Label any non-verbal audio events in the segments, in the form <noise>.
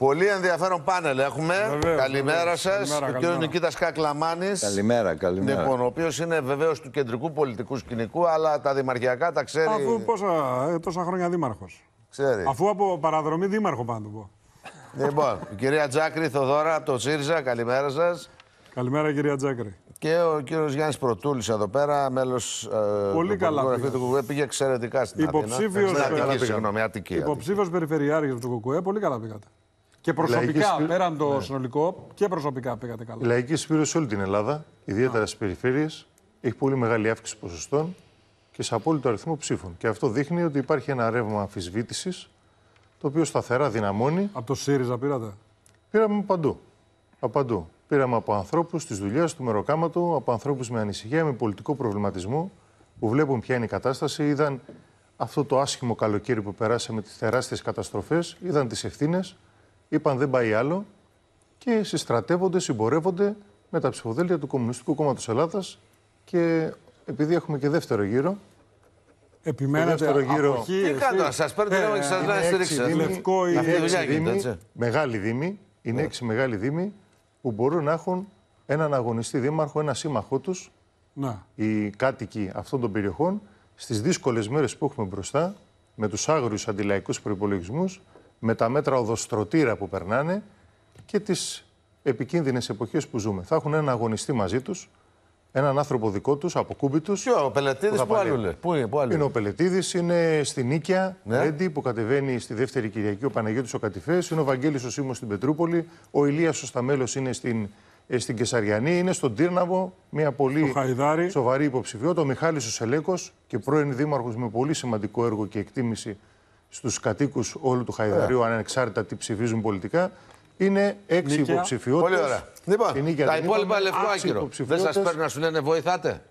Πολύ ενδιαφέρον πάνελ έχουμε. Βεβαίως, καλημέρα σα. Ο κ. Νικήτας Κακλαμάνης. Καλημέρα, καλημέρα. Λοιπόν, ο οποίος είναι βεβαίως του κεντρικού πολιτικού σκηνικού, αλλά τα δημαρχιακά τα ξέρει. Αφού πόσα, ε, τόσα χρόνια δήμαρχος. Ξέρει. Αφού από παραδρομή δήμαρχο πάντου πω. Λοιπόν, η κυρία Τζάκρη Θοδώρα από το ΣΥΡΙΖΑ, καλημέρα σας. Καλημέρα, κυρία Τζάκρη. Και ο κύριος Γιάννης Πρωτούλη εδώ πέρα, μέλος ε, του γραφείου πήγε εξαιρετικά στην Υποψήφιο περιφερειάρχη του Κοκουέ, πολύ καλά πήγατε. Και προσωπικά, Λαϊκή... πέραν το ναι. συνολικό, και προσωπικά πήγατε καλά. Η λαϊκή σε όλη την Ελλάδα, ιδιαίτερα στις περιφέρειες, έχει πολύ μεγάλη αύξηση ποσοστών και σε απόλυτο αριθμό ψήφων. Και αυτό δείχνει ότι υπάρχει ένα ρεύμα αμφισβήτησης, το οποίο σταθερά δυναμώνει. Από το ΣΥΡΙΖΑ πήρατε. Πήραμε παντού. Από παντού. Πήραμε από ανθρώπους της δουλειάς, του μεροκάματο, από ανθρώπους με ανησυχία, με πολιτικό προβληματισμό, που βλέπουν ποια είναι η κατάσταση, είδαν αυτό το άσχημο καλοκαίρι που περάσαμε, τις τεράστιες καταστροφές, είδαν τις ευθύνες είπαν δεν πάει άλλο και συστρατεύονται, συμπορεύονται με τα ψηφοδέλτια του Κομμουνιστικού Κόμματος Ελλάδας και επειδή έχουμε και δεύτερο γύρο. Επιμένετε δεύτερο γύρο. τι κάτω, σα ε, ε, ε, το λόγο και σα ρίξη. Είναι Λευκό ναι. ή Μεγάλη δήμη. Είναι έξι μεγάλοι δήμοι που μπορούν να έχουν έναν αγωνιστή δήμαρχο, ένα σύμμαχό τους, ναι. οι κάτοικοι αυτών των περιοχών, στις δύσκολες μέρες που έχουμε μπροστά, με τους άγριους αντιλαϊκούς προπολογισμού, με τα μέτρα οδοστρωτήρα που περνάνε και τις επικίνδυνες εποχές που ζούμε. Θα έχουν έναν αγωνιστή μαζί τους, έναν άνθρωπο δικό τους, από κούμπι τους. Ποιο, ο Πελετίδη, πού αλλού λέει. Πού είναι, πού αλλού. Είναι ο Πελετίδη, είναι στη Νίκαια, ναι. Έντι, που αλλο λεει στη που αλλο Κυριακή, ο πελετήδης, ειναι στη νικαια ναι που κατεβαινει στη δευτερη κυριακη ο Κατηφές, είναι ο Βαγγέλης ο Σίμος στην Πετρούπολη, ο στην πετρουπολη ο Ηλία ο είναι στην, ε, στην Κεσαριανή, είναι στον Τύρναβο, μια πολύ σοβαρή υποψηφιότητα, ο Μιχάλης ο και πρώην Δήμαρχος με πολύ σημαντικό έργο και εκτίμηση στους κατοίκους όλου του Χαϊδαρίου, yeah. ανεξάρτητα τι ψηφίζουν πολιτικά, είναι έξι υποψηφιότητε. Πολύ ωραία. Λοιπόν, τα υπόλοιπα λευκό άκυρο. Δεν σας παίρνουν να σου λένε βοηθάτε.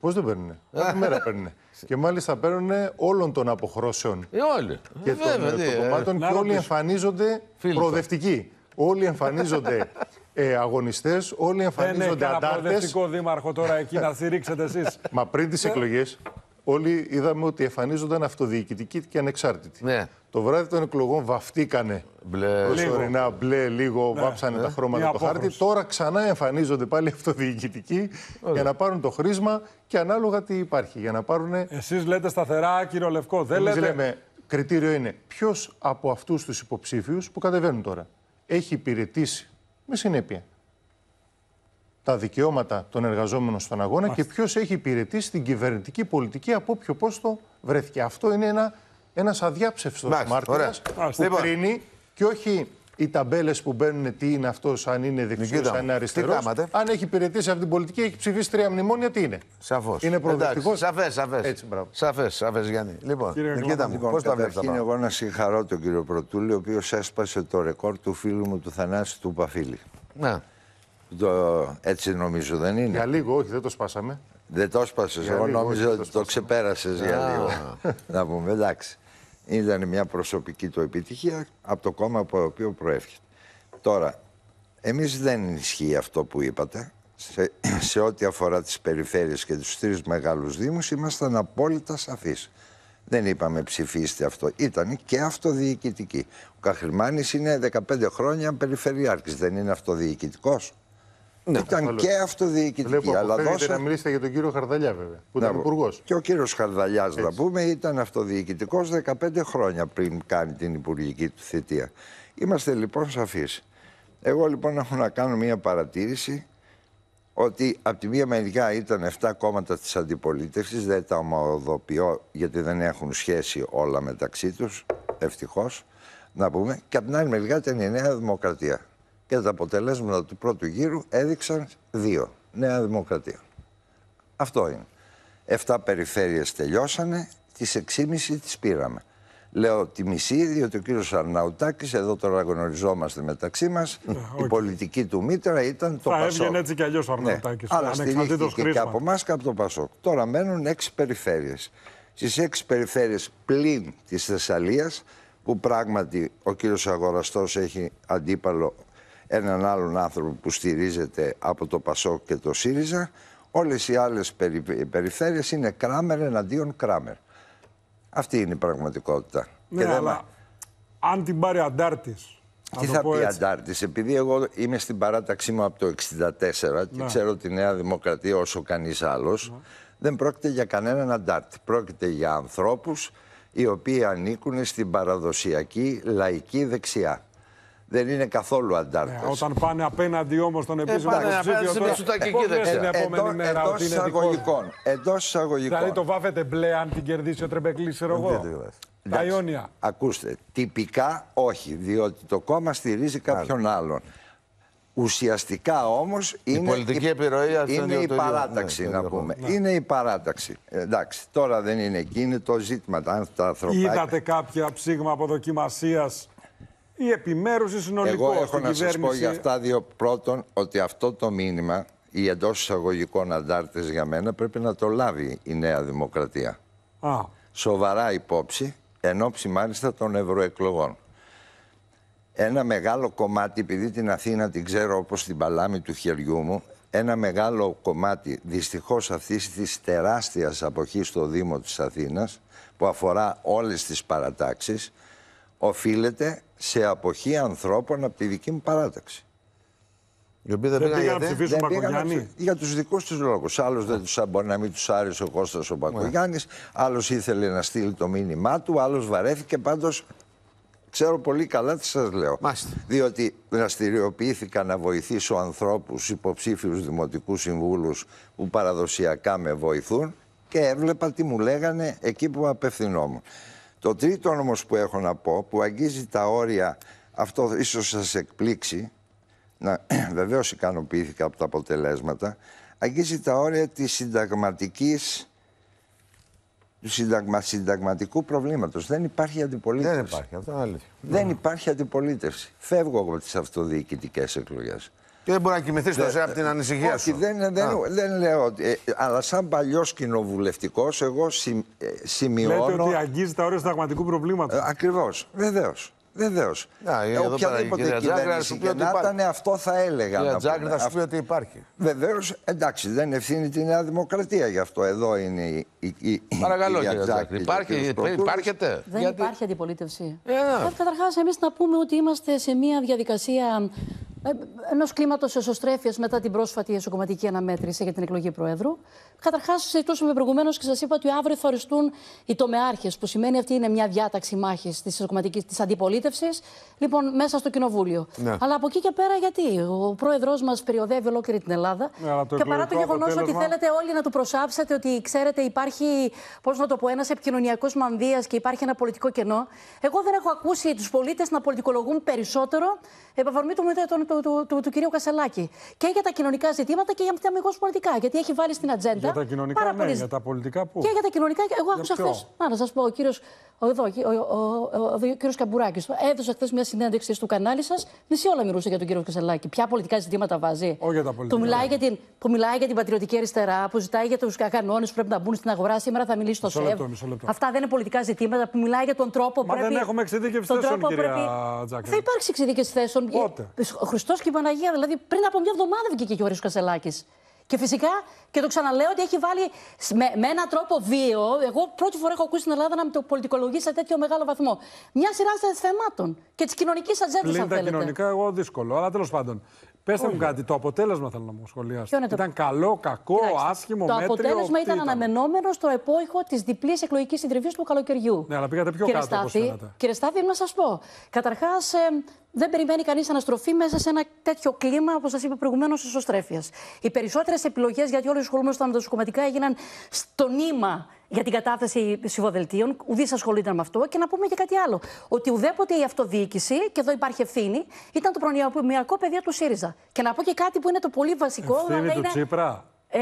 Πώς δεν παίρνουν. Ε. Κάθε μέρα παίρνουν. <laughs> και μάλιστα παίρνουν όλων των αποχρώσεων. Ε, όλοι. Και ε, των, Βέβαια, ε, και όλοι εμφανίζονται προοδευτικοί. Όλοι εμφανίζονται ε, αγωνιστές, όλοι ναι, εμφανίζονται αντάρτε. ένα προοδευτικό δήμαρχο τώρα εκεί να στηρίξετε εσείς. Μα πριν τις εκλογές, όλοι είδαμε ότι εμφανίζονταν αυτοδιοικητικοί και ανεξάρτητοι. Ναι. Το βράδυ των εκλογών βαφτήκανε μπλε, προσωρινά μπλε, λίγο ναι, βάψανε ναι. τα χρώματα του χάρτη. Τώρα ξανά εμφανίζονται πάλι αυτοδιοικητικοί για να πάρουν το χρήσμα και ανάλογα τι υπάρχει. Για να πάρουνε. Εσείς λέτε σταθερά, κύριο Λευκό. Δεν λέτε... λέμε, κριτήριο είναι ποιος από αυτούς τους υποψήφιους που κατεβαίνουν τώρα έχει υπηρετήσει με συνέπεια τα δικαιώματα των εργαζόμενων στον αγώνα και ποιος έχει υπηρετήσει την κυβερνητική πολιτική από ποιο πόστο βρέθηκε. Αυτό είναι ένα ένας αδιάψευστος μάρτυρας που λοιπόν. κρίνει και όχι οι ταμπέλες που μπαίνουν, τι είναι αυτός, αν είναι δεξιός, αν είναι αριστερό. Αν έχει υπηρετήσει αυτή την πολιτική, έχει ψηφίσει τρία μνημόνια, τι είναι. Σαφώς. Είναι προοδευτικό. Σαφές, σαφές. Σαφές, σαφές, Γιάννη. Λοιπόν, κοίτα μου, πώς τα βλέπει αυτά. Εγώ να συγχαρώ τον κύριο Πρωτούλη, ο οποίος έσπασε το ρεκόρ του φίλου μου του Θανάση του Παφίλη. Να. Το, έτσι νομίζω δεν είναι. Για λίγο, όχι, δεν το σπάσαμε. Δεν το σπάσες. Εγώ νόμιζα ότι το, το ξεπέρασες για λίγο. να πούμε, εντάξει. Ήταν μια προσωπική του επιτυχία από το κόμμα από το οποίο προέρχεται. Τώρα, εμείς δεν ισχύει αυτό που είπατε. Σε, <clears throat> σε ό,τι αφορά τις περιφέρειες και τους τρεις μεγάλους δήμους, ήμασταν απόλυτα σαφείς. Δεν είπαμε ψηφίστε αυτό. Ήταν και αυτοδιοικητική. Ο Καχρημάνης είναι 15 χρόνια περιφερειάρχης. Δεν είναι αυτοδιοικητικός. Ναι, ήταν και αυτοδιοικητική. Βλέπω, αλλά δώσα... να μιλήσετε για τον κύριο Χαρδαλιά, βέβαια, που ήταν υπουργός. Και ο κύριος Χαρδαλιάς, να πούμε, ήταν αυτοδιοικητικός 15 χρόνια πριν κάνει την υπουργική του θητεία. Είμαστε λοιπόν σαφείς. Εγώ λοιπόν έχω να κάνω μία παρατήρηση ότι από τη μία μεριά ήταν 7 κόμματα της αντιπολίτευσης, δεν τα ομοδοποιώ γιατί δεν έχουν σχέση όλα μεταξύ τους, ευτυχώς, να πούμε, και από την άλλη μεριά ήταν η Νέα Δημοκρατία και τα αποτελέσματα του πρώτου γύρου έδειξαν δύο. Νέα Δημοκρατία. Αυτό είναι. Εφτά περιφέρειες τελειώσανε, τις 6,5 τις πήραμε. Λέω τη μισή, διότι ο κύριος Αρναουτάκης, εδώ τώρα γνωριζόμαστε μεταξύ μας, ναι, η πολιτική του μήτρα ήταν το Πασόκ. Θα έβγαινε έτσι κι αλλιώς ο ναι, Αρναουτάκης. Ναι. Αλλά στηρίχθηκε και από εμάς και από το Πασόκ. Τώρα μένουν έξι περιφέρειες. Στις έξι περιφέρειες πλην της Θεσσαλίας, που πράγματι ο κύριος Αγοραστός έχει αντίπαλο έναν άλλον άνθρωπο που στηρίζεται από το Πασό και το ΣΥΡΙΖΑ. Όλες οι άλλες περι, περιφέρειες είναι κράμερ εναντίον κράμερ. Αυτή είναι η πραγματικότητα. Ναι, αλλά δεν... αν την πάρει αντάρτης, τι θα πει αντάρτης, επειδή εγώ είμαι στην παράταξή μου από το 64 και ναι. ξέρω τη Νέα Δημοκρατία όσο κανείς άλλος, ναι. δεν πρόκειται για κανέναν αντάρτη. Πρόκειται για ανθρώπους οι οποίοι ανήκουν στην παραδοσιακή λαϊκή δεξιά δεν είναι καθόλου ε, αντάρτες. όταν πάνε απέναντι όμως τον ε, επίσημο ε, είναι Εντός εισαγωγικών. Εντός εισαγωγικών. Δηλαδή το βάφετε μπλε αν την κερδίσει ο Τρεμπεκλής, ξέρω εγώ. Τα Ιόνια. Ακούστε, τυπικά όχι, διότι το κόμμα στηρίζει κάποιον άλλον. Ουσιαστικά όμως είναι η, πολιτική η, επιρροή είναι η παράταξη ναι, να πούμε. Είναι η παράταξη. Εντάξει, τώρα δεν είναι εκείνη το ζήτημα. τα Είδατε κάποια ψήγμα αποδοκιμασίας ή επιμέρους ή συνολικό. Εγώ έχω να κυβέρνηση... σας πω για αυτά δύο. Πρώτον, ότι αυτό το μήνυμα, ή εντός εισαγωγικών αντάρτε για μένα, πρέπει να το λάβει η Νέα Δημοκρατία. Α. Σοβαρά υπόψη, εν ώψη μάλιστα των ευρωεκλογών. Ένα μεγάλο κομμάτι, επειδή την Αθήνα την ξέρω όπως την παλάμη του χεριού μου, ένα μεγάλο κομμάτι δυστυχώς αυτής της τεράστιας αποχής στο Δήμο της Αθήνας, που αφορά όλες τις παρατάξεις, οφείλεται σε αποχή ανθρώπων από τη δική μου παράταξη. Οι δεν, δεν πήγαν να ψηφίσουν δεν Μπακογιάννη. Για τους δικούς τους λόγους. Άλλος δεν τους μπορεί να μην τους άρεσε ο Κώστας ο Μπακογιάννης, άλλος ήθελε να στείλει το μήνυμά του, άλλος βαρέθηκε. Πάντως ξέρω πολύ καλά τι σας λέω. Διότι δραστηριοποιήθηκα να βοηθήσω ανθρώπους, υποψήφιους δημοτικούς συμβούλους που παραδοσιακά με βοηθούν και έβλεπα τι μου λέγανε εκεί που απευθυνόμουν. Το τρίτο όμως που έχω να πω, που αγγίζει τα όρια, αυτό ίσως σας εκπλήξει, να, <clears throat> βεβαίως ικανοποιήθηκα από τα αποτελέσματα, αγγίζει τα όρια της συνταγματικής, του συνταγματικού προβλήματος. Δεν υπάρχει αντιπολίτευση. Δεν υπάρχει, αυτό είναι αλήθεια. Δεν υπάρχει αντιπολίτευση. Φεύγω από τις αυτοδιοικητικές εκλογές. Και δεν μπορεί να κοιμηθείς τώρα από την ανησυχίας όχι, σου. Δεν, δεν, δεν λέω. Ε, αλλά σαν παλιός κοινοβουλευτικός, εγώ συ, ε, σημειώνω. Λέτε ότι αγγίζει τα όρια συνταγματικού προβλήματος. Ε, Ακριβώς. Βεβαίως. Βεβαίως. Ε, οποιαδήποτε κυβέρνηση και να ήταν, αυτό θα έλεγα. Η Τζάκη θα σου πει ότι υπάρχει. Βεβαίως, εντάξει, δεν ευθύνει τη Νέα Δημοκρατία γι' αυτό. Εδώ είναι η. η, η Παρακαλώ, κύριε Τζάκρη. Υπάρχει, Υπάρχεται. Δεν υπάρχει αντιπολίτευση. Ε, ναι. ε, Καταρχάς, εμείς να πούμε ότι είμαστε σε μια διαδικασία ε, ενός κλίματος εσωστρέφειας μετά την πρόσφατη εσωκομματική αναμέτρηση για την εκλογή Προέδρου. Καταρχάς, συζητούσαμε προηγουμένως και σας είπα ότι αύριο θα οριστούν οι τομεάρχες, που σημαίνει αυτή είναι μια διάταξη μάχης της εσωκομματική αντιπολίτευσης, λοιπόν, μέσα στο Κοινοβούλιο. Ναι. Αλλά από εκεί και πέρα, γιατί ο Πρόεδρός μας περιοδεύει ολόκληρη την Ελλάδα. Ναι, και παρά το γεγονός ότι θέλετε όλοι να του προσάψετε, ότι ξέρετε, υπάρχει, πώς το πω, ένας επικοινωνιακός μανδύας και υπάρχει ένα πολιτικό κενό. Εγώ δεν έχω ακούσει τους πολίτες να πολιτικολογούν περισσότερο επαφορμή του του, του, του, κυρίου Κασελάκη. Και για τα κοινωνικά ζητήματα και για τα αμυγός πολιτικά. Γιατί έχει βάλει στην ατζέντα. Για τα κοινωνικά, πάρα ναι, για τα πολιτικά που. Και για τα κοινωνικά. Εγώ άκουσα χθε. Να, να σας πω, ο κύριος εδώ, ο, ο, κ. Καμπουράκης. Έδωσε χθες μια συνέντευξη στο κανάλι σας. Μισή όλα μιλούσε για τον κύριο Κασελάκη. Ποια πολιτικά ζητήματα βάζει. Όχι για τα πολιτικά. Που μιλάει για, την, που μιλάει για την πατριωτική αριστερά, που ζητάει για τους κανόνες που πρέπει να μπουν στην αγορά. Σήμερα θα μιλήσει στο ΣΕΒ. Αυτά δεν είναι πολιτικά ζητήματα. Που μιλάει για τον τρόπο που. Μα δεν έχουμε εξειδίκευση θέσεων, κυρία πρέπει... Θα υπάρξει εξειδίκευση θέσεων. Πότε. Χριστός και η Παναγία, δηλαδή πριν από μια εβδομάδα βγήκε και ο Κασελάκης. Και φυσικά και το ξαναλέω ότι έχει βάλει με, με έναν τρόπο βίαιο, Εγώ πρώτη φορά έχω ακούσει την Ελλάδα να με το πολιτικολογείς σε τέτοιο μεγάλο βαθμό. Μια σειρά θεμάτων και της κοινωνικής ατζέντας. Πλην τα κοινωνικά, εγώ δύσκολο. Αλλά τέλος πάντων. Πέστε μου κάτι, το αποτέλεσμα θέλω να μου σχολιάσετε. Το... Ήταν καλό, κακό, άσχημο, μέτριο. Το αποτέλεσμα ήταν, αναμενόμενο στο επόϊχο της διπλής εκλογικής συντριβής του καλοκαιριού. Ναι, αλλά πήγατε πιο κύριε κάτω. Στάθη, κύριε Στάθη, να σας πω. Καταρχάς, ε, δεν περιμένει κανείς αναστροφή μέσα σε ένα τέτοιο κλίμα, όπως σας είπα προηγουμένω, εσωστρέφεια. Οι περισσότερες επιλογές, γιατί όλοι ασχολούμαστε με τα έγιναν στο νήμα για την κατάθεση ψηφοδελτίων. Ουδής ασχολείται με αυτό. Και να πούμε και κάτι άλλο. Ότι ουδέποτε η αυτοδιοίκηση, και εδώ υπάρχει ευθύνη, ήταν το προνοιακό πεδίο του ΣΥΡΙΖΑ. Και να πω και κάτι που είναι το πολύ βασικό. Ευθύνη του είναι... Τσίπρα. Ε,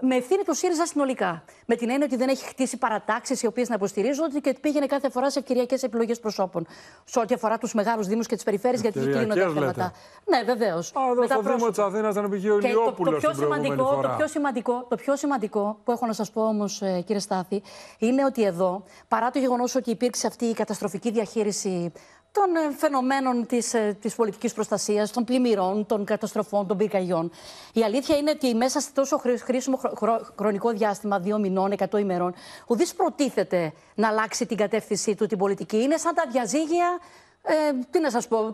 με ευθύνη το ΣΥΡΙΖΑ συνολικά. Με την έννοια ότι δεν έχει χτίσει παρατάξεις οι οποίες να υποστηρίζονται και πήγαινε κάθε φορά σε ευκαιριακέ επιλογές προσώπων. Σε ό,τι αφορά τους μεγάλους Δήμους και τις περιφέρειες, γιατί εκεί κλείνονται τα θέματα. Ναι, βεβαίως. Εδώ στο Δήμο της Αθήνα ήταν πήγε ο Λιόπουλο. Το, πιο σημαντικό, το, πιο σημαντικό, το πιο σημαντικό που έχω να σας πω όμως, ε, κύριε Στάθη, είναι ότι εδώ, παρά το γεγονός ότι υπήρξε αυτή η καταστροφική διαχείριση των ε, φαινομένων της της ε, πολιτικής προστασίας, των πλημμυρών, των καταστροφών, των πυρκαγιών. Η αλήθεια είναι ότι μέσα σε τόσο χρήσιμο χρονικό διάστημα, δύο μηνών, εκατό ημερών, ουδής προτίθεται να αλλάξει την κατεύθυνσή του την πολιτική. Είναι σαν τα διαζύγια ε, τι να σας πω,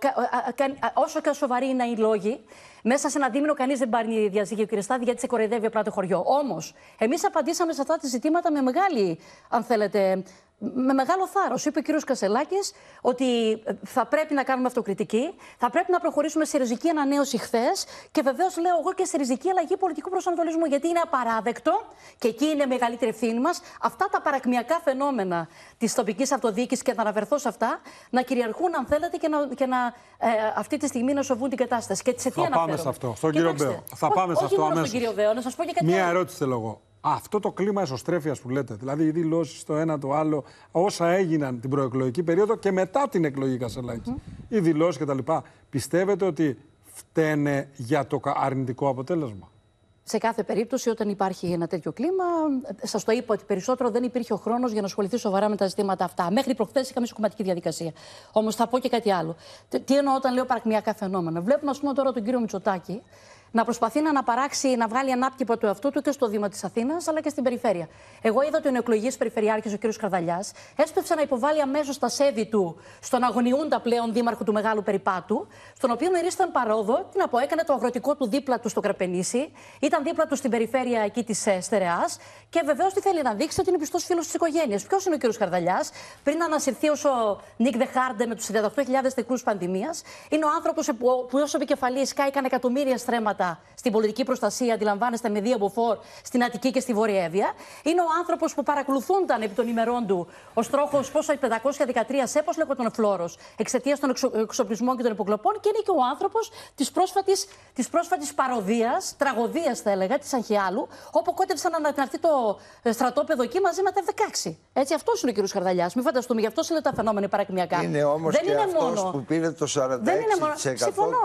όσο και σοβαροί είναι οι λόγοι, μέσα σε ένα δίμηνο κανείς δεν πάρει διαζύγιο, κύριε Στάδη, γιατί σε κοροϊδεύει απλά το χωριό. Όμως, εμείς απαντήσαμε σε αυτά τα ζητήματα με μεγάλη, αν θέλετε, με μεγάλο θάρρος. Είπε ο κ. Κασελάκης ότι ε, θα πρέπει να κάνουμε αυτοκριτική, θα πρέπει να προχωρήσουμε σε ριζική ανανέωση χθες και βεβαίως λέω εγώ και σε ριζική αλλαγή πολιτικού προσανατολισμού, γιατί είναι απαράδεκτο και εκεί είναι μεγαλύτερη ευθύνη μας αυτά τα παρακμιακά φαινόμενα της τοπικής αυτοδιοίκησης και να αναφερθώ σε αυτά να κυριαρχούν, αν θέλετε, και να, και να ε, αυτή τη στιγμή να σοβούν την κατάσταση. Και σε τι θα πάμε σε αυτό, στον κύριο Μπέο. Θα πάμε σε αυτό αμέσω. Μία ερώτηση θέλω εγώ. Αυτό το κλίμα εσωστρέφειας που λέτε, δηλαδή οι δηλώσεις το ένα το άλλο, όσα έγιναν την προεκλογική περίοδο και μετά την εκλογή Κασελάκης, mm-hmm. οι δηλώσεις κτλ. Πιστεύετε ότι φταίνε για το αρνητικό αποτέλεσμα. Σε κάθε περίπτωση, όταν υπάρχει ένα τέτοιο κλίμα, ε, σας το είπα ότι περισσότερο δεν υπήρχε ο χρόνος για να ασχοληθεί σοβαρά με τα ζητήματα αυτά. Μέχρι προχθές είχαμε συγκομματική διαδικασία. Όμως θα πω και κάτι άλλο. Τι εννοώ όταν λέω παρακμιακά φαινόμενα. Βλέπουμε, ας πούμε, τώρα τον κύριο Μητσοτάκη να προσπαθεί να αναπαράξει, να βγάλει ανάπτυπο του εαυτού του και στο Δήμο της Αθήνας, αλλά και στην περιφέρεια. Εγώ είδα ότι ο νεοεκλογής Περιφερειάρχης, ο κ. Καρδαλιάς, έσπευσε να υποβάλει αμέσως τα σέβη του στον αγωνιούντα πλέον δήμαρχο του Μεγάλου Περιπάτου, στον οποίο μερίσταν παρόδο, την έκανε το αγροτικό του δίπλα του στο Κραπενήσι, ήταν δίπλα του στην περιφέρεια εκεί της ε, Στερεάς και βεβαίως τι θέλει να δείξει ότι είναι πιστός φίλος της οικογένειας. Ποιος είναι ο κ. Καρδαλιάς, πριν ανασυρθεί ω ο Νίκ Δεχάρντε με τους 38.000 νεκρού πανδημίας, είναι ο άνθρωπος που, που ως επικεφαλής κάηκαν εκατομμύρια στρέμματα στην πολιτική προστασία, αντιλαμβάνεστε, με δύο μποφόρ στην Αττική και στη Εύβοια. Είναι ο άνθρωπος που παρακολουθούνταν επί των ημερών του ω στρόχο πόσα 513 έπω λέγω τον φλόρος εξαιτίας των εξοπλισμών και των υποκλοπών. Και είναι και ο άνθρωπος της πρόσφατης πρόσφατης παροδίας, τραγωδίας θα έλεγα, της Αγχιάλου, όπου κότεψαν να το ε, στρατόπεδο εκεί μαζί με τα 16. Έτσι, αυτός είναι ο κ. Χαρδαλιάς. Μην φανταστούμε, γι' αυτό είναι τα φαινόμενα παρακμιακά. Είναι όμως και είναι μόνο... που πήρε το 46%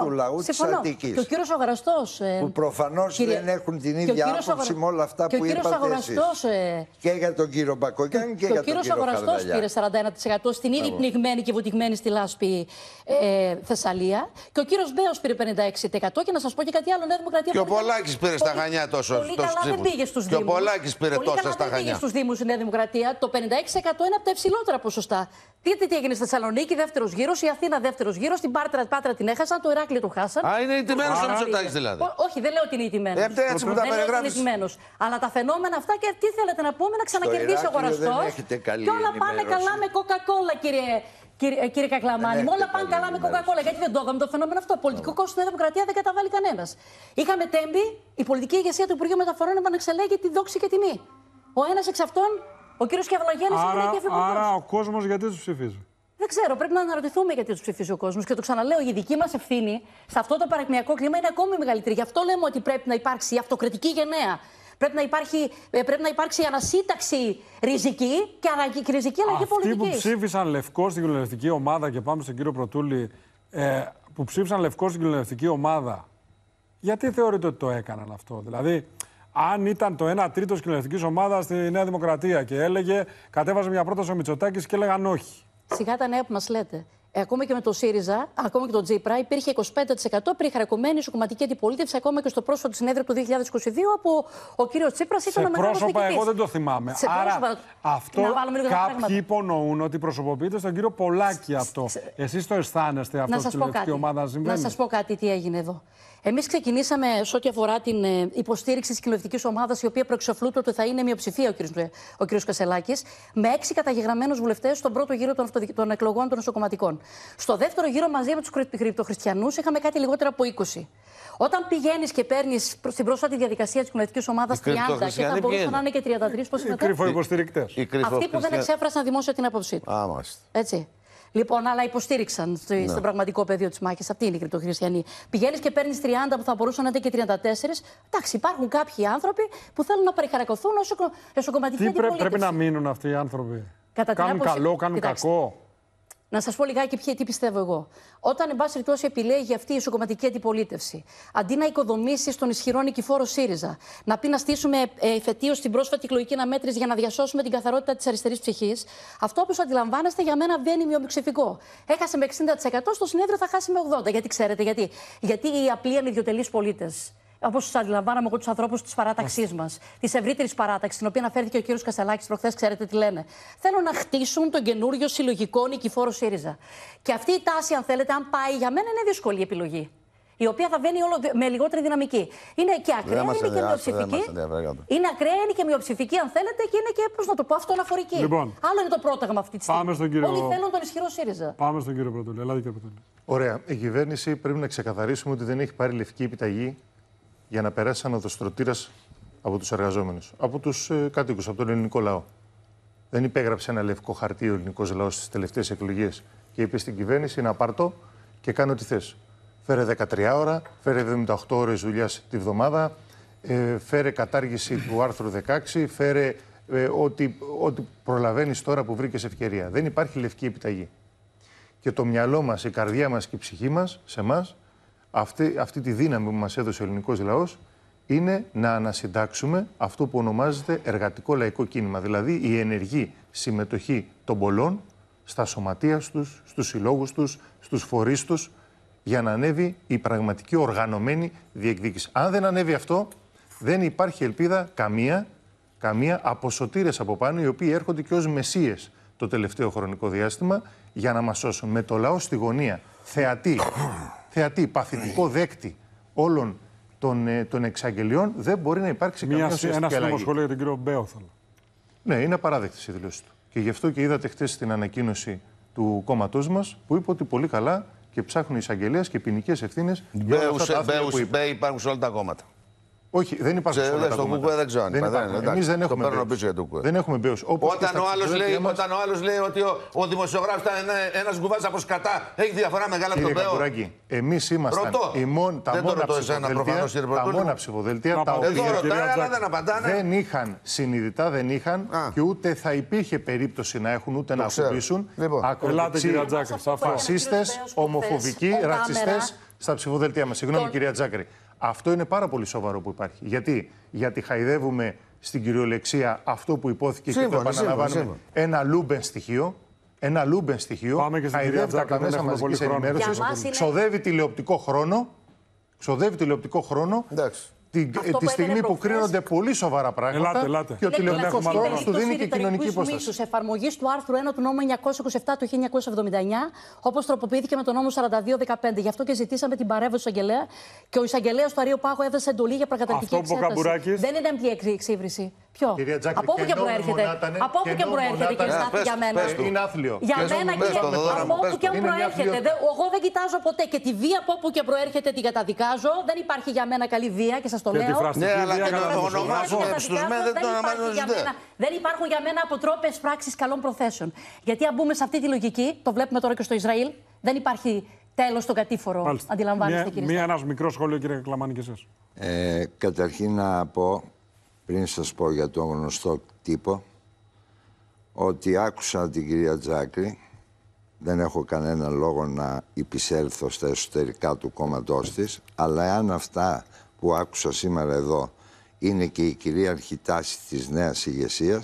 του λαού της Αττικής. Και ο κ. Ογαραστό ε, που προφανώς κύριε... δεν έχουν την ίδια άποψη αγορα... με όλα αυτά που είπατε εσείς. Ε, και για τον κύριο Μπακογιάννη και, και, για τον κύριος Καρδαλιά. Ο κύριο Αγοραστό πήρε 41% στην ήδη πνιγμένη και βουτυγμένη στη λάσπη ε, Θεσσαλία. Και ο κύριος Μπέος πήρε 56% και να σας πω και κάτι άλλο. Νέα Δημοκρατία και ο Πολάκης πήρε στα Χανιά τόσος Πολύ καλά δεν πήγε Και ο Πολάκης πήρε τόσα στα Χανιά. πήγε στους Δήμους η Νέα Δημοκρατία. Το 56% είναι από τα υψηλότερα ποσοστά. Δείτε τι έγινε στη Θεσσαλονίκη, δεύτερος γύρος, η Αθήνα δεύτερος γύρος, την Πάρτρα Πάτρα την έχασαν, το Ηράκλειο του χάσαν. Α, είναι τιμένο ο Μητσοτάκης δηλαδή. Ό, όχι, δεν λέω ότι είναι ηττημένος. Ε, έτσι που τα περιγράφει. Αλλά τα φαινόμενα αυτά και τι θέλετε να πούμε, να ξανακερδίσει ο αγοραστό. Και όλα πάνε καλά με κοκακόλα, κύριε Κύριε, ε, κύριε Κακλαμάνη, όλα πάνε καλά με κοκακόλα. Γιατί δεν το έκαμε το φαινόμενο αυτό. Πολιτικό κόστος στην Δημοκρατία δεν καταβάλει κανένας. Είχαμε τέμπη, η πολιτική ηγεσία του Υπουργείου Μεταφορών επανεξελέγει τη δόξη και τιμή. Ο ένας εξ αυτών, ο κύριος Κευλαγέννης, είναι και Άρα ο κόσμος γιατί τους ψηφίζει. Δεν ξέρω, πρέπει να αναρωτηθούμε γιατί τους ψηφίζει ο κόσμος. Και το ξαναλέω, η δική μας ευθύνη σε αυτό το παρακμιακό κλίμα είναι ακόμη μεγαλύτερη. Γι' αυτό λέμε ότι πρέπει να υπάρξει η αυτοκριτική γενναία. Πρέπει να, υπάρχει, ε, πρέπει να υπάρξει ανασύνταξη ριζική και, ανα... και ριζική Αυτοί πολιτικής. που ψήφισαν λευκό στην κοινωνιστική ομάδα, και πάμε στον κύριο Πρωτούλη, ε, που ψήφισαν λευκό στην κοινωνιστική ομάδα, γιατί θεωρείτε ότι το έκαναν αυτό. Δηλαδή, αν ήταν το 1 τρίτο της κοινωνιστική ομάδας στη Νέα Δημοκρατία και έλεγε, κατέβαζε μια πρόταση ο Μητσοτάκης και έλεγαν όχι. Σιγά τα νέα που μας λέτε. Ε, ακόμα και με το ΣΥΡΙΖΑ, ακόμα και τον Τζίπρα, υπήρχε 25% περιχαρακωμένη σου κομματική αντιπολίτευση, ακόμα και στο πρόσφατο συνέδριο του 2022, από ο κύριος Τσίπρας ήταν ο μεγάλος πρόσωπα, εγώ δεν το θυμάμαι. Σε Άρα, αυτό κάποιοι υπονοούν ότι προσωποποιείται στον κύριο Πολάκη αυτό. Εσείς το αισθάνεστε αυτό στην ομάδα, συμβαίνει. Να σας πω κάτι τι έγινε εδώ. Εμείς ξεκινήσαμε σε ό,τι αφορά την ε, υποστήριξη της κοινοβουλευτικής ομάδας, η οποία προεξοφλούται ότι θα είναι μειοψηφία ο κ. Κασελάκης, με έξι καταγεγραμμένους βουλευτές στον πρώτο γύρο των, αυτοδικ... εκλογών των νοσοκομματικών. Στο δεύτερο γύρο, μαζί με τους κρυπτοχριστιανούς, είχαμε κάτι λιγότερο από 20. Όταν πηγαίνεις και παίρνεις στην πρόσφατη διαδικασία της κοινοβουλευτικής ομάδας 30 και θα μπορούσαν να είναι και 33 πώ συμμετέχουν. Οι κρυφοϊποστηρικτέ. Αυτοί που δεν εξέφρασαν δημόσια την άποψή του. Έτσι. Λοιπόν, αλλά υποστήριξαν ναι. στο, πραγματικό πεδίο της μάχης. Αυτή είναι η κρυπτοχριστιανή. Πηγαίνεις και παίρνεις 30 που θα μπορούσαν να είναι και 34. Εντάξει, υπάρχουν κάποιοι άνθρωποι που θέλουν να περιχαρακωθούν ω εσωκομματική Τι Πρέπει να μείνουν αυτοί οι άνθρωποι. κάνουν άποψη... καλό, κάνουν κακό. Να σας πω λιγάκι τι πιστεύω εγώ. Όταν, εν πάση επιλέγει αυτή η ισοκομματική αντιπολίτευση, αντί να οικοδομήσει στον ισχυρό νικηφόρο ΣΥΡΙΖΑ, να πει να στήσουμε ε, εφετείως την πρόσφατη εκλογική αναμέτρηση για να διασώσουμε την καθαρότητα της αριστερής ψυχής, αυτό όπω αντιλαμβάνεστε για μένα βγαίνει μειομιξηφικό. Έχασε με 60%, στο συνέδριο θα χάσει με 80%. Γιατί ξέρετε γιατί. Γιατί οι απλοί ανιδιοτελείς πολίτες Όπως αντιλαμβάναμε εγώ τους ανθρώπους της παράταξής μας, της ευρύτερης παράταξης, την οποία αναφέρθηκε ο κύριος Κασελάκης προχθές, ξέρετε τι λένε. Θέλουν να χτίσουν τον καινούριο συλλογικό νικηφόρο ΣΥΡΙΖΑ. Και αυτή η τάση, αν θέλετε, αν πάει, για μένα είναι δύσκολη επιλογή. Η οποία θα βαίνει όλο, με λιγότερη δυναμική. Είναι και ακραία, είναι και μειοψηφική. Είναι ακραία, είναι και μειοψηφική, αν θέλετε, και είναι και, πώς να το πω, αυτοαναφορική. Λοιπόν, Άλλο είναι το πρόταγμα αυτή τη στιγμή. Πάμε στον κύριο... Όλοι θέλουν τον ισχυρό ΣΥΡΙΖΑ. Πάμε στον κύριο Πρωτολή. Ελλάδα, και Πρωτολή. Ωραία. Η κυβέρνηση πρέπει να ξεκαθαρίσουμε ότι δεν έχει πάρει λευκή επιταγή για να περάσει αναδοστρωτήρα από τους εργαζόμενους, από τους ε, κατοίκους, από τον ελληνικό λαό. Δεν υπέγραψε ένα λευκό χαρτί ο ελληνικός λαός στις τελευταίες εκλογές και είπε στην κυβέρνηση να πάρτο και κάνω ό,τι θες. Φέρε 13 ώρα, φέρε 78 ώρες δουλειάς τη βδομάδα, ε, φέρε κατάργηση του άρθρου 16, φέρε ε, ό,τι, ό,τι προλαβαίνεις τώρα που βρήκες ευκαιρία. Δεν υπάρχει λευκή επιταγή. Και το μυαλό μας, η καρδιά μας και η ψυχή μας, σε εμά, αυτή, αυτή τη δύναμη που μας έδωσε ο ελληνικός λαός είναι να ανασυντάξουμε αυτό που ονομάζεται εργατικό λαϊκό κίνημα, δηλαδή η ενεργή συμμετοχή των πολλών στα σωματεία τους, στους συλλόγους τους, στους φορείς τους, για να ανέβει η πραγματική οργανωμένη διεκδίκηση. Αν δεν ανέβει αυτό, δεν υπάρχει ελπίδα καμία, καμία από σωτήρες από πάνω, οι οποίοι έρχονται και ως μεσίες το τελευταίο χρονικό διάστημα, για να μας σώσουν με το λαό στη γωνία, θεατή, θεατή, παθητικό ναι. δέκτη όλων των, ε, των εξαγγελιών, δεν μπορεί να υπάρξει Μια, καμία σχέση. ένα σύντομο σχόλιο για τον κύριο Μπέοθαλ. Ναι, είναι απαράδεκτη η δηλώση του. Και γι' αυτό και είδατε χθες την ανακοίνωση του κόμματός μας που είπε ότι πολύ καλά και ψάχνουν εισαγγελίε και ποινικές ευθύνες. Μπέου, μπέου, μπέου υπάρχουν σε όλα τα κόμματα. Όχι, δεν υπάρχει ξέρω, Στο κουκουέ δεν ξέρω αν δεν υπάρχει. Εμείς δεν έχουμε. Το παίρνω πίσω για το κουκουέ. Δεν έχουμε Όταν, ο άλλος λέει, μας... όταν ο άλλος λέει ότι ο, ο δημοσιογράφος ήταν ένα κουβάζ από σκατά, έχει διαφορά μεγάλα από τον Μπέο. Εμεί είμαστε οι μόν, τα δεν μόνα ψηφοδελτία. Τα μόνα ψηφοδελτία τα οποία δεν είχαν συνειδητά, δεν είχαν και ούτε θα υπήρχε περίπτωση να έχουν ούτε να ακουμπήσουν λοιπόν. ακροδεξιοί φασίστε, ομοφοβικοί, ρατσιστέ στα ψηφοδελτία μας. Συγγνώμη, κυρία Τζάκρη. Αυτό είναι πάρα πολύ σοβαρό που υπάρχει. Γιατί, Γιατί χαϊδεύουμε στην κυριολεξία αυτό που υπόθηκε και το επαναλαμβάνουμε. Ένα λούμπεν στοιχείο. Ένα λούμπεν στοιχείο. Πάμε και χαϊδεύει τα κανένα μαζική ενημέρωση. Ξοδεύει τηλεοπτικό χρόνο. Ξοδεύει τηλεοπτικό χρόνο. Εντάξει τη ε, στιγμή που κρίνονται πολύ σοβαρά πράγματα ελάτε, ελάτε. και ο τηλεοπτικό του δίνει και κοινωνική υπόσταση. Στου εφαρμογής του άρθρου 1 του νόμου 927 του 1979, όπως τροποποιήθηκε με το νόμο 4215. Γι' αυτό και ζητήσαμε την παρέμβαση του εισαγγελέα και ο εισαγγελέας του Αρίου Πάγου έδωσε εντολή για πραγματική εξέταση. Δεν είναι μια εξύβριση. Ποιο? από όπου και προέρχεται. Από όπου και προέρχεται, κύριε Στάθη, ναι, για μένα. Είναι άθλιο. Για μένα, κύριε από όπου και προέρχεται. Εγώ δεν κοιτάζω ποτέ και τη βία από όπου και προέρχεται την καταδικάζω. Δεν υπάρχει για μένα καλή βία και σας το λέω. Ναι, αλλά το ονομάζω δεν Δεν υπάρχουν για μένα αποτρόπες πράξεις καλών προθέσεων. Γιατί αν μπούμε σε αυτή τη λογική, το βλέπουμε τώρα και στο Ισραήλ, δεν υπάρχει τέλος στον κατήφορο. Αντιλαμβάνεστε, κύριε Μία, ένας μικρός σχόλιο, κύριε Κλαμάνη, και εσάς. Ε, καταρχήν να πω πριν σας πω για τον γνωστό τύπο, ότι άκουσα την κυρία Τζάκρη, δεν έχω κανένα λόγο να υπησέλθω στα εσωτερικά του κόμματός της, αλλά αν αυτά που άκουσα σήμερα εδώ είναι και η κυρία τάση της νέας ηγεσίας,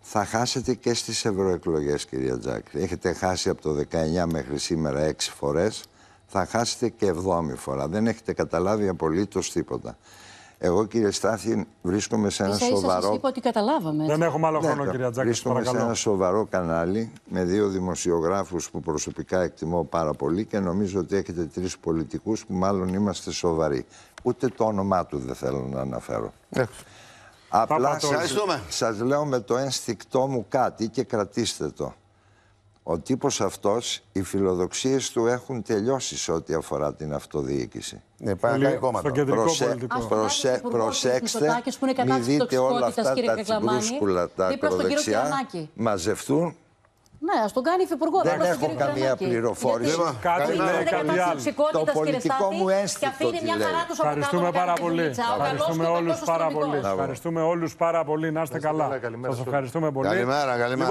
θα χάσετε και στις ευρωεκλογές, κυρία Τζάκρη. Έχετε χάσει από το 19 μέχρι σήμερα έξι φορές, θα χάσετε και 7 φορά. Δεν έχετε καταλάβει απολύτως τίποτα. Εγώ, κύριε Στάθη, βρίσκομαι σε ένα σοβαρό. Σα είπα ότι καταλάβαμε. Δεν έχουμε άλλο ναι, χρόνο, ναι. κύριε Τζάκη. Βρίσκομαι σε ένα σοβαρό κανάλι με δύο δημοσιογράφους που προσωπικά εκτιμώ πάρα πολύ και νομίζω ότι έχετε τρεις πολιτικούς που μάλλον είμαστε σοβαροί. Ούτε το όνομά του δεν θέλω να αναφέρω. Ναι. Απλά σα σας λέω με το ένστικτό μου κάτι και κρατήστε το. Ο τύπος αυτός, οι φιλοδοξίες του έχουν τελειώσει σε ό,τι αφορά την αυτοδιοίκηση. Ναι, πάει να κόμματα. Προσε... Προσε... Προσέξτε, μην δείτε όλα αυτά τα τσιμπρούσκουλα, τα ακροδεξιά, μαζευτούν ναι, ας τον κάνει υφυπουργό. Δεν έχω καμία καμία πληροφόρηση. Γιατί κάτι λέει κάτι άλλο. Το πολιτικό μου ένστικτο τι λέει. Ευχαριστούμε πάρα πολύ. Ευχαριστούμε όλους πάρα πολύ. Ευχαριστούμε όλους πάρα πολύ. Να είστε καλά. Σας ευχαριστούμε πολύ. Καλημέρα, καλημέρα. Λοιπόν,